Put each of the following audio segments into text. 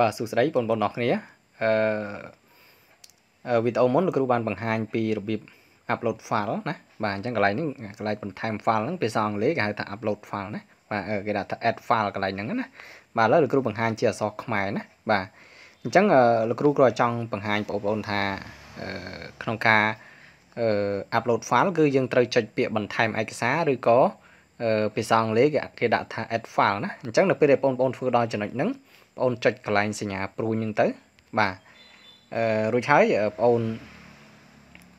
បាទសួស្តីបងប្អូនអរគ្នាអឺវីដេអូមុនលោកគ្រូបានបង្ហាញ ពីរបៀប upload file ណាបាទអញ្ចឹងកន្លែងនេះកន្លែងបន្ថែម file ហ្នឹងភាសាអង់គ្លេសគេហៅថា upload file ណាបាទគេដាក់ថា add file កន្លែងហ្នឹងណាបាទឥឡូវលោកគ្រូបង្ហាញជាអក្សរខ្មែរណាបាទអញ្ចឹងលោកគ្រូគ្រាន់ចង់បង្ហាញបងប្អូនថាក្នុងការ upload file គឺយើងត្រូវចុចពាក្យបន្ថែមឯកសារឬក៏ភាសាអង់គ្លេសគេគេដាក់ថា add file ណាអញ្ចឹងនៅពេលដែលបងប្អូនធ្វើដល់ចំណុចហ្នឹងបងប្អូនចុចកន្លែងសញ្ញាព្រួយហ្នឹងទៅបាទអឺរួចហើយបងប្អូន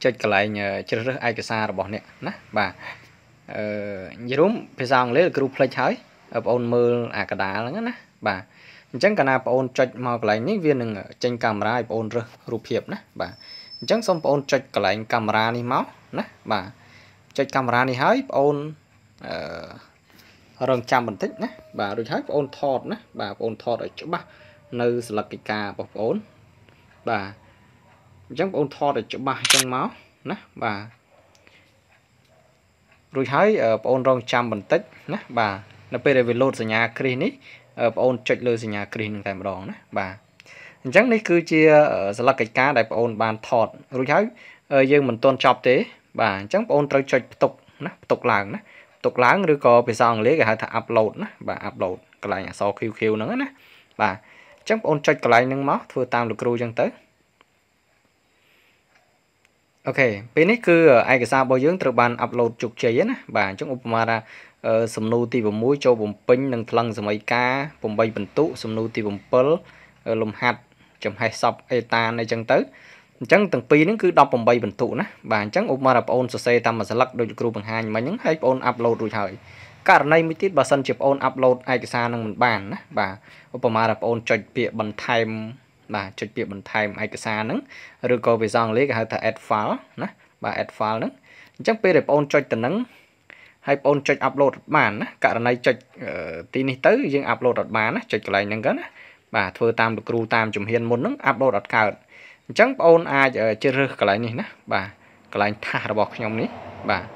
ចុចកន្លែងជ្រើសរើសឯកសាររបស់អ្នកណាបាទអឺនិយាយរួមភាសាអង់គ្លេសគ្រូផ្លេចហើយបងប្អូនមើលអាកដាលហ្នឹងណាបាទអញ្ចឹងកាលណាបងប្អូនចុចមកកន្លែងនេះវានឹងចេញកាមេរ៉ាឲ្យបងប្អូនរើសរូបភាពណាបាទអញ្ចឹងសូមបងប្អូនចុចកន្លែងកាមេរ៉ានេះមកណាបាទចុចកាមេរ៉ានេះហើយបងប្អូនអឺរងចាំបន្តិចណាបាទដូចហើយបងអូនថតណាបាទបងអូនថតឲ្យច្បាស់នៅសិលឹកកិច្ចការរបស់បងអូនបាទអញ្ចឹងបងអូនថតឲ្យច្បាស់អញ្ចឹងមកណាបាទរួចហើយបងអូនរងចាំបន្តិចណាបាទនៅពេលដែលវាលោតសញ្ញាគ្រីសនេះបងអូនចុចលើសញ្ញាគ្រីសនឹងតែម្ដងណាបាទអញ្ចឹងនេះគឺជាសិលឹកកិច្ចការដែលបងអូន បានថតរួចហើយយើងមិនទាន់ចប់ទេ បាទអញ្ចឹងបងអូនត្រូវចុចផ្ទុកណាផ្ទុកឡើងណាទុកឡើងឬក៏ភាសាអង់គ្លេសគេហៅថា upload ណាបាទ upload កន្លែងអក្សរ QQ ហ្នឹងណាបាទអញ្ចឹងបងអូនចុចកន្លែងហ្នឹងមកធ្វើតាមលោកគ្រូអញ្ចឹងទៅអូខេពេលនេះគឺឯកសាររបស់យើងត្រូវបានអាប់ឡូតជោគជ័យណាបាទអញ្ចឹងឧបមាថាសំណួរទី6ចូលបំពេញនឹងថ្លឹងសម័យកា8បន្ទុកសំណួរទី7លំហាត់ចំហេះសពអេតានអីចឹងទៅអញ្ចឹងទាំងពីរហ្នឹងគឺ18បន្ទុកណាបាទអញ្ចឹងឧបមាថាបងអូនសរសេរតាមមួយស្លឹកដូចលោកគ្រូបង្ហាញមិញហ្នឹងហើយបងអូនអាប់ឡូតរួចហើយករណីមួយទៀតបើសិនជាបងអូនអាប់ឡូតឯកសារនឹងមិនបានណាបាទឧបមាថាបងអូនចុចពាក្យបន្ថែមបាទចុចពាក្យបន្ថែមឯកសារហ្នឹងឬក៏ភាសាអង់គ្លេសគេហៅថា add file ណាបាទ add file ហ្នឹងអញ្ចឹងពេលដែលបងអូនចុចទៅនឹងហើយបងអូនចុច upload បានណាករណីចុចទីនេះទៅយើង upload អត់បានណាចុចកន្លែងហ្នឹងក៏ណាបាទធ្វើតាមលោកគ្រូតាមជំហានមុនហ្នឹង upload អត់កើតអញ្ចឹងបងអូនអាចជ្រើសរើសកន្លែងនេះណាបាទកន្លែង ថាសរបស់ខ្ញុំនេះបាទ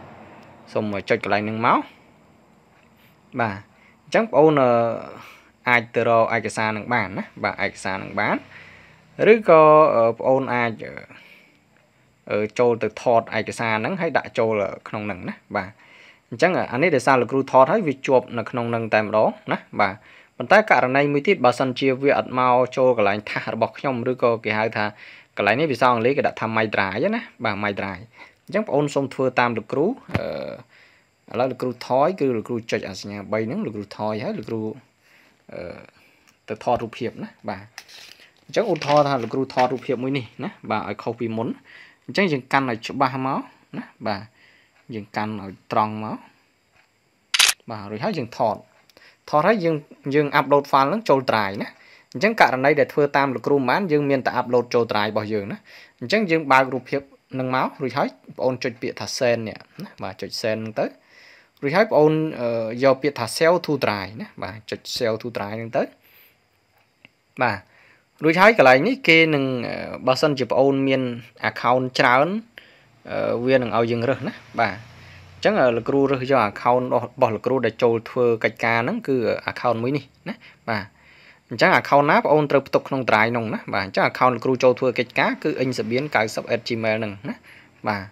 សូមចុចកន្លែងនឹងមកបាទអញ្ចឹងបងអូនអាចទៅរកឯកសារនឹងបានណាបាទឯកសារនឹងបានឬក៏បងអូនអាចចូលទៅថតឯកសារហ្នឹងហើយដាក់ចូលក្នុងហ្នឹងណាបាទអញ្ចឹងអានេះដោយសារលោកគ្រូថតហើយវាជាប់នៅក្នុងហ្នឹងតែម្ដងណាបាទប៉ុន្តែករណីមួយទៀតបើសិនជាវាអត់មកចូលកន្លែងថាសរបស់ខ្ញុំឬក៏គេហៅថាកន្លែងនេះវាសអង់គ្លេសគេដាក់ថា my drive ណាបាទ my drive អញ្ចឹងបងអូនសូមធ្វើតាមលោកគ្រូអឺឥឡូវលោកគ្រូថយ គឺលោកគ្រូចុចអាសញ្ញា3ហ្នឹងលោកគ្រូថយហើយលោកគ្រូអឺទៅថតរូបភាពណាបាទអញ្ចឹងឧទាហរណ៍ថាលោកគ្រូថតរូបភាពមួយនេះណាបាទឲ្យខុសពីមុនអញ្ចឹងយើងកាន់ឲ្យច្បាស់មកណាបាទយើងកាន់ឲ្យត្រង់មកបាទរួចហើយយើងថតថតហើយយើងយើងអាប់ឡូត file ហ្នឹងចូល drive ណាអញ្ចឹងករណីដែលធ្វើតាមលោកគ្រូមិនបានយើងមានតែអាប់ឡូតចូល drive របស់យើងណាអញ្ចឹងយើងបើករូបភាពនឹងមករួចហើយបងអូនចុចពាក្យថា send នេះណាបាទចុច send ហ្នឹងទៅរួចហើយបងអូនយកពាក្យថា sell to drive ណាបាទចុច sell to drive ហ្នឹងទៅបាទរួចហើយកន្លែងនេះគេនឹងបើសិនជាបងអូនមាន account ច្រើនវានឹងឲ្យយើងរើសណាបាទអញ្ចឹងលោកគ្រូរើសយក account របស់លោកគ្រូដែលចូលធ្វើកិច្ចការហ្នឹងគឺ account មួយនេះណាបាទអញ្ចឹង account ណាបងអូនត្រូវផ្ទុកក្នុង drive ហ្នឹងណាបាទអញ្ចឹង account លោកគ្រូចូលធ្វើកិច្ចការគឺ insabien90@gmail ហ្នឹងណាបាទ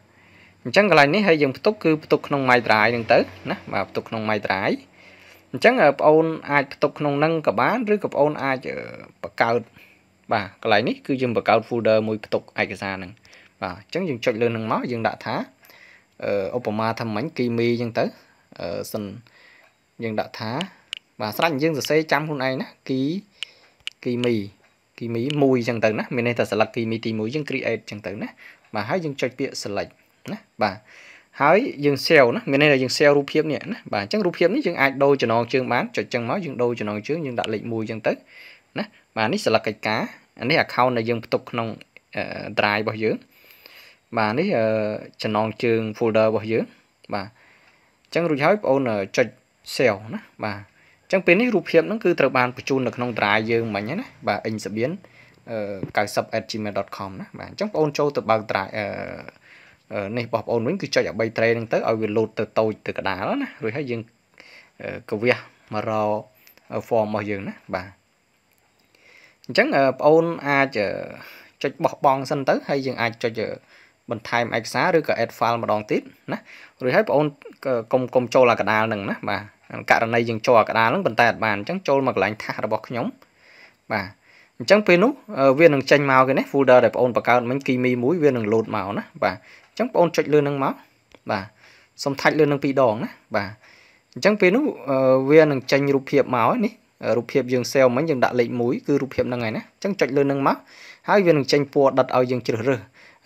អញ្ចឹងកន្លែងនេះហើយយើងផ្ទុកគឺផ្ទុកក្នុង my drive ហ្នឹងទៅណាបាទផ្ទុកក្នុង my drive អញ្ចឹងបងអូនអាចផ្ទុកក្នុងហ្នឹងក៏បានឬក៏បងអូនអាចបង្កើតបាទកន្លែងនេះគឺយើងបង្កើត folder មួយផ្ទុកឯកសារហ្នឹងបាទអញ្ចឹងយើងចុចលើនឹងមកយើងដាក់ថាឧបមាថាមិញគីមីអញ្ចឹងទៅសិនយើងដាក់ថាបាទស្រាច់យើងសរសេរចាំខ្លួនឯងណាគីគីមីគីមី1អញ្ចឹងទៅណាមានន័យថាស្លឹកគីមីទី1យើង create អញ្ចឹងទៅណាបាទហើយយើងចុចពាក្យ select ណាបាទហើយយើង share ណាមានន័យថាយើង share រូបភាពនេះណាបាទអញ្ចឹងរូបភាពនេះយើងអាចដូរចំណងជើងបានចុចចឹងមកយើងដូរចំណងជើងយើងដាក់លេខ1អញ្ចឹងទៅណាបាទនេះស្លឹកកិច្ចការអានេះ account ដែលយើងផ្ទុកក្នុង drive របស់យើងបាទនេះចំណងជើង folder របស់យើងបាទអញ្ចឹងរួចហើយបងអូនចុច save ណាបាទអញ្ចឹងពេលនេះរូបភាពហ្នឹងគឺត្រូវបានបញ្ជូននៅក្នុង drive យើងមិញណាបាទ insbian 90@gmail.com ណាបាទអញ្ចឹងបងអូនចូលទៅបើក drive នេះបងប្អូនវិញគឺចុចអា3 tray ហ្នឹងទៅឲ្យវា load ទៅតូចទៅកដាលណារួចហើយយើងកវះមករ form របស់យើងណាបាទអញ្ចឹងបងអូនអាចចុចបោះបង់សិនទៅហើយយើងអាចចុចបន្ថែមឯកសារឬក៏ add file ម្ដងទៀតណារួចហើយបងអូនកុំកុំចូលអាកដាលហ្នឹងណាបាទករណីយើងចូលអាកដាលហ្នឹងប៉ុន្តែអត់បានអញ្ចឹងចូលមកកន្លែងថាសរបស់ខ្ញុំបាទអញ្ចឹងពេលនោះវានឹងចេញមកគេណា folder ដែលបងអូនបង្កើតមិញគីមីមួយវានឹង load មកណាបាទអញ្ចឹងបងអូនចុចលើហ្នឹងមកបាទសុំថាច់លើនឹងពីរដងណាបាទអញ្ចឹងពេលនោះវានឹងចេញរូបភាពមកនេះរូបភាពយើង sale មិញយើងដាក់លេខ1គឺរូបភាពហ្នឹងហើយណាអញ្ចឹងចុចលើនឹងមកហើយវានឹងចេញពណ៌ដិតឲ្យយើងជ្រើសរើស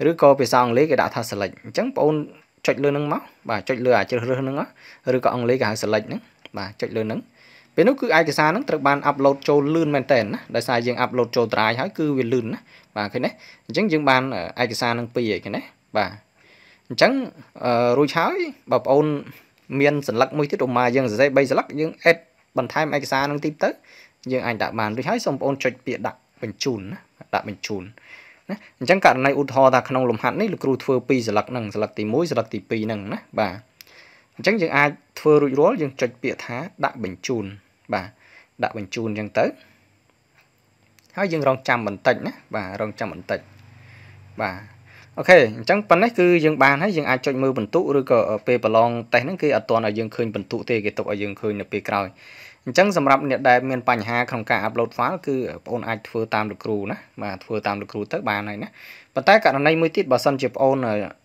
ឬក៏ភាសាអង់គ្លេសគេដាក់ថា select អញ្ចឹងបងអូនចុចលើនឹងមកបាទចុចលើអាជ្រើសរើសហ្នឹងឬក៏អង់គ្លេសគេហៅ select ហ្នឹងបាទចុចលើហ្នឹងពេលនោះគឺឯកសារហ្នឹងត្រូវបានអាប់ឡូតចូលលឿនមែនតើណាដោយសារយើងអាប់ឡូតចូល Drive ហើយគឺវាលឿនណាបាទឃើញទេអញ្ចឹងយើងបានឯកសារហ្នឹងពីរហើយឃើញទេបាទអញ្ចឹងរួចហើយបងប្អូន មានសัญลักษณ์មួយទៀតឧមាយើងសរសេរ3សัญลักษณ์យើង add បន្ថែមឯកសារហ្នឹងទីទៅយើងអាចដាក់បានរួចហើយសូមបងប្អូនចុចពាក្យដាក់បញ្ជូនណាដាក់បញ្ជូនណាអញ្ចឹងករណីឧទាហរណ៍ថាក្នុងលំហាត់នេះលោកគ្រូធ្វើពីរស្លឹកហ្នឹងស្លឹកទី1ស្លឹកទី2ហ្នឹងណាបាទអញ្ចឹងយើងអាចធ្វើរួចរាល់យើងចុចពាក្យថាដាក់បញ្ជូនបាទដាក់បញ្ជូនអញ្ចឹងទៅហើយយើងរងចាំបន្តិចណាបាទរងចាំបន្តិចបាទអូខេអញ្ចឹងប៉ុណ្ណេះគឺយើងបានហើយយើងអាចចុចមើលបន្ទុកឬក៏ពេលប្រឡងតេស្តហ្នឹងគេអត់ទាន់ឲ្យយើងឃើញបន្ទុកទេគេទុកឲ្យយើងឃើញនៅពេលក្រោយអញ្ចឹងសម្រាប់អ្នកដែលមានបញ្ហាក្នុងការ upload file គឺបងអូនអាចធ្វើតាមលោកគ្រូណាបាទធ្វើតាមលោកគ្រូទៅបានហើយណាប៉ុន្តែករណីមួយទៀតបើសិនជាបងអូន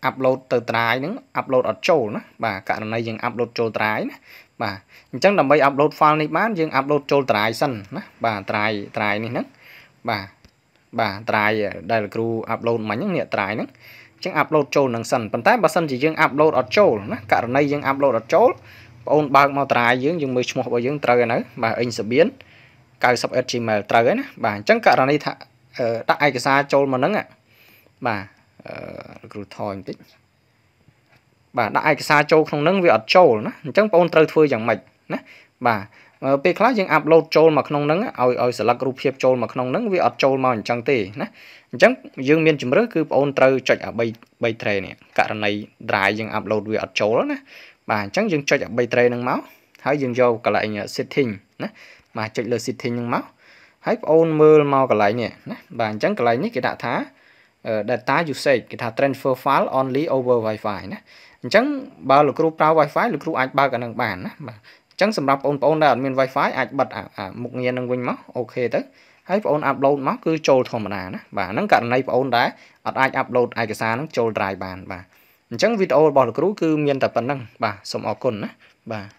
upload ទៅ drive ហ្នឹង upload អត់ចូលណាបាទករណីយើង upload ចូល drive ណាបាទអញ្ចឹងដើម្បី upload file នេះបានយើង upload ចូល drive សិនណាបាទ drive drive នេះហ្នឹងបាទបាទ drive ដែលលោកគ្រូ upload មិញហ្នឹងនេះ drive ហ្នឹងចឹង upload ចូលនឹងសិនប៉ុន្តែបើសិនជាយើង upload អត់ចូលណាករណីយើង upload អត់ចូលបងបើកមកតារាយយើងយើងមើលឈ្មោះរបស់យើងត្រូវហើយនៅបាទអ៊ីងសបៀន 90@gmail ត្រូវហើយណាបាទអញ្ចឹងករណីថាដាក់ឯកសារចូលមកហ្នឹងបាទគ្រូថយបន្តិចបាទដាក់ឯកសារចូលក្នុងហ្នឹងវាអត់ចូលណាអញ្ចឹងបងត្រូវធ្វើយ៉ាងម៉េចណាបាទពេលខ្លះយើងអាប់ឡូតចូលមកក្នុងហ្នឹងឲ្យឲ្យសិលឹករូបភាពចូលមកក្នុងហ្នឹងវាអត់ចូលមកអញ្ចឹងទេណាអញ្ចឹងយើងមានជំរើសគឺបងអូនត្រូវចុចអា3 3 tray នេះករណី drive យើងអាប់ឡូតវាអត់ចូលណាបាទអញ្ចឹងយើងចុចអា3ត្រីហ្នឹងមកហើយយើងយកកន្លែង setting ណាបាទចុចលើ setting ហ្នឹងមកហើយបងអូនមើលមកកន្លែងនេះណាបាទអញ្ចឹងកន្លែងនេះគេដាក់ថា data usage គេថា transfer file only over wifi ណាអញ្ចឹងបើលោកគ្រូប្រើ wifi លោកគ្រូអាចបើកអានឹងបានណាបាទអញ្ចឹងសម្រាប់បងប្អូនដែលអត់មាន wifi អាចបិទអាមុខងារនឹងវិញមកអូខេទៅហើយបងប្អូនអាប់ឡូតមកគឺចូលធម្មតាណាបាទហ្នឹងករណីបងប្អូនដែលអត់អាចអាប់ឡូតឯកសារហ្នឹងចូល drive បានបាទអញ្ចឹងវីដេអូរបស់លោកគ្រូគឺមានតែប៉ុណ្្នឹងបាទសូមអរគុណណាបាទ